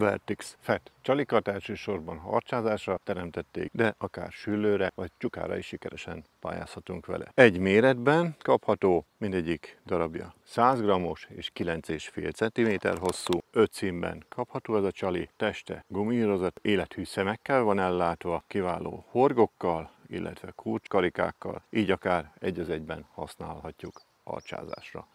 Vertix Fett csalikat elsősorban harcsázásra teremtették, de akár süllőre vagy csukára is sikeresen pályázhatunk vele. Egy méretben kapható mindegyik darabja 100 g-os és 9,5 cm hosszú, 5 színben kapható ez a csali, teste gumírozott, élethű szemekkel van ellátva, kiváló horgokkal, illetve kulcskarikákkal, így akár egy az egyben használhatjuk harcsázásra.